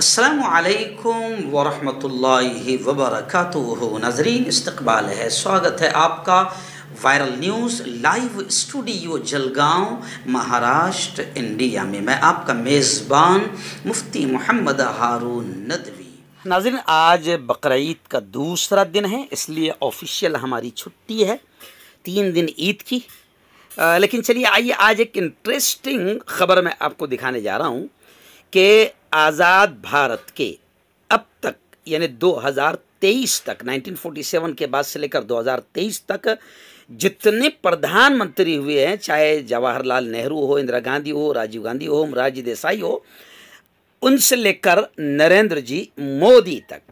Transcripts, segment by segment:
असलकम वरहमल वबरक नाजरीन इस्तबाल है स्वागत है आपका viral news live studio Jalgaon Maharashtra India में मैं आपका मेज़बान मुफ्ती मोहम्मद हारून नदवी नाजरीन आज बकरीद का दूसरा दिन है इसलिए ऑफिशियल हमारी छुट्टी है तीन दिन ईद की आ, लेकिन चलिए आइए आज एक इंटरेस्टिंग ख़बर मैं आपको दिखाने जा रहा हूँ कि आज़ाद भारत के अब तक यानी 2023 तक 1947 के बाद से लेकर 2023 तक जितने प्रधानमंत्री हुए हैं चाहे जवाहरलाल नेहरू हो इंदिरा गांधी हो राजीव गांधी हो मोरारजी देसाई हो उनसे लेकर नरेंद्र जी मोदी तक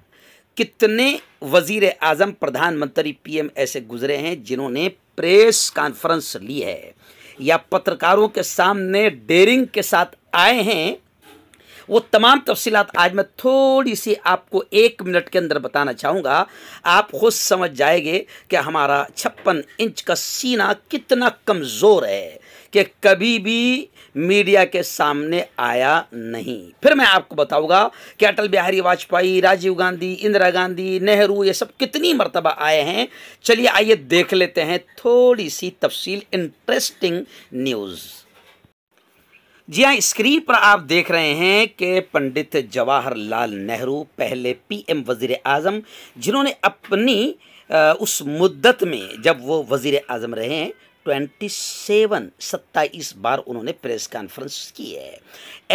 कितने वजीर आजम प्रधानमंत्री पीएम ऐसे गुजरे हैं जिन्होंने प्रेस कॉन्फ्रेंस ली है या पत्रकारों के सामने डेरिंग के साथ आए हैं वो तमाम तफसीत आज मैं थोड़ी सी आपको एक मिनट के अंदर बताना चाहूँगा आप खुद समझ जाएंगे कि हमारा छप्पन इंच का सीना कितना कमज़ोर है कि कभी भी मीडिया के सामने आया नहीं फिर मैं आपको बताऊंगा कि अटल बिहारी वाजपेयी राजीव गांधी इंदिरा गांधी नेहरू ये सब कितनी मरतबा आए हैं चलिए आइए देख लेते हैं थोड़ी सी तफसील इंटरेस्टिंग न्यूज़ जी हाँ स्क्रीन पर आप देख रहे हैं कि पंडित जवाहरलाल नेहरू पहले पीएम वजीर आज़म जिन्होंने अपनी उस मुद्दत में जब वो वजीर आज़म रहे हैं ट्वेंटी सेवन सत्ताईस बार उन्होंने प्रेस कॉन्फ्रेंस की है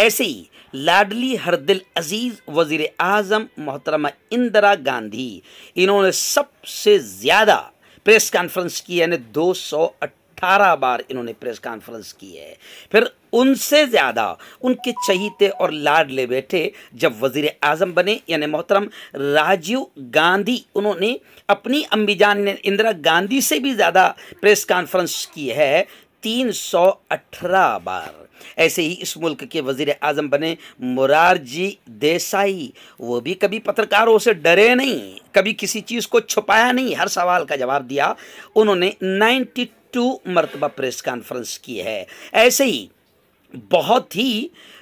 ऐसे ही लाडली हरदिल अजीज़ वजीर अजम मोहतरमा इंदिरा गांधी इन्होंने सबसे ज़्यादा प्रेस कॉन्फ्रेंस की यानी दो सौ 18 बार इन्होंने प्रेस कॉन्फ्रेंस की है फिर उनसे ज़्यादा उनके चहीते और लाडले बेटे जब वज़ी अजम बने यानी मोहतरम राजीव गांधी उन्होंने अपनी अम्बीजान ने इंदिरा गांधी से भी ज़्यादा प्रेस कॉन्फ्रेंस की है 318 बार ऐसे ही इस मुल्क के वजीर आजम बने मुरारजी देसाई वो भी कभी पत्रकारों से डरे नहीं कभी किसी चीज़ को छुपाया नहीं हर सवाल का जवाब दिया उन्होंने टू मरतबा प्रेस कॉन्फ्रेंस की है ऐसे ही बहुत ही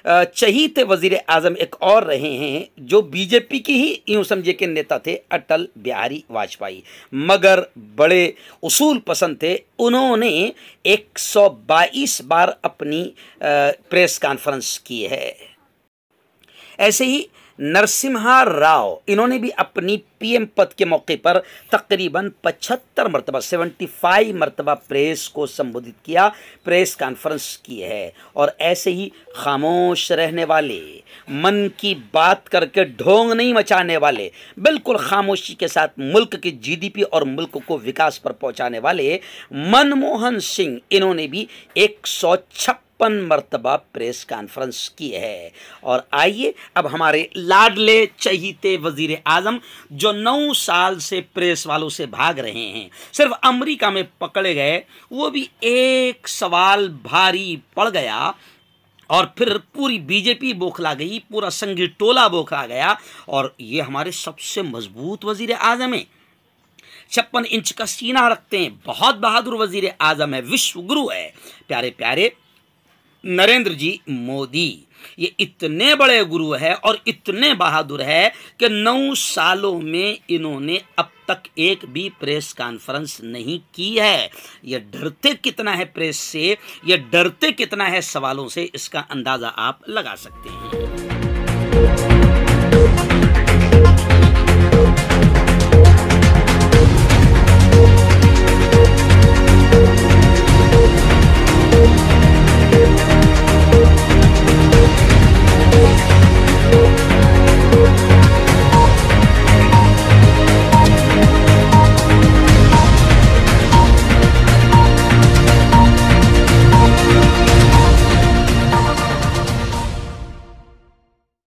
चहीते वजीर अजम एक और रहे हैं जो बीजेपी की ही यूँ समझे के नेता थे अटल बिहारी वाजपेयी मगर बड़े उसूल पसंद थे उन्होंने 122 बार अपनी प्रेस कॉन्फ्रेंस की है ऐसे ही नरसिम्हा राव इन्होंने भी अपनी पीएम पद के मौके पर तकरीबन 75 मरतबा 75 मरतबा प्रेस को संबोधित किया प्रेस कॉन्फ्रेंस की है और ऐसे ही खामोश रहने वाले मन की बात करके ढोंग नहीं मचाने वाले बिल्कुल खामोशी के साथ मुल्क के जीडीपी और मुल्क को विकास पर पहुंचाने वाले मनमोहन सिंह इन्होंने भी एक सौ छप्पन मरतबा प्रेस कॉन्फ्रेंस की है और आइए अब हमारे लाडले चहीते वजीर आजम जो नौ साल से प्रेस वालों से भाग रहे हैं सिर्फ अमेरिका में पकड़े गए वो भी एक सवाल भारी पड़ गया और फिर पूरी बीजेपी बोखला गई पूरा संगी टोला बोखला गया और ये हमारे सबसे मजबूत वजीर आजम है छप्पन इंच का सीना रखते हैं बहुत बहादुर वजीर आजम है विश्व गुरु है प्यारे प्यारे नरेंद्र जी मोदी ये इतने बड़े गुरु है और इतने बहादुर है कि नौ सालों में इन्होंने अब तक एक भी प्रेस कॉन्फ्रेंस नहीं की है ये डरते कितना है प्रेस से ये डरते कितना है सवालों से इसका अंदाज़ा आप लगा सकते हैं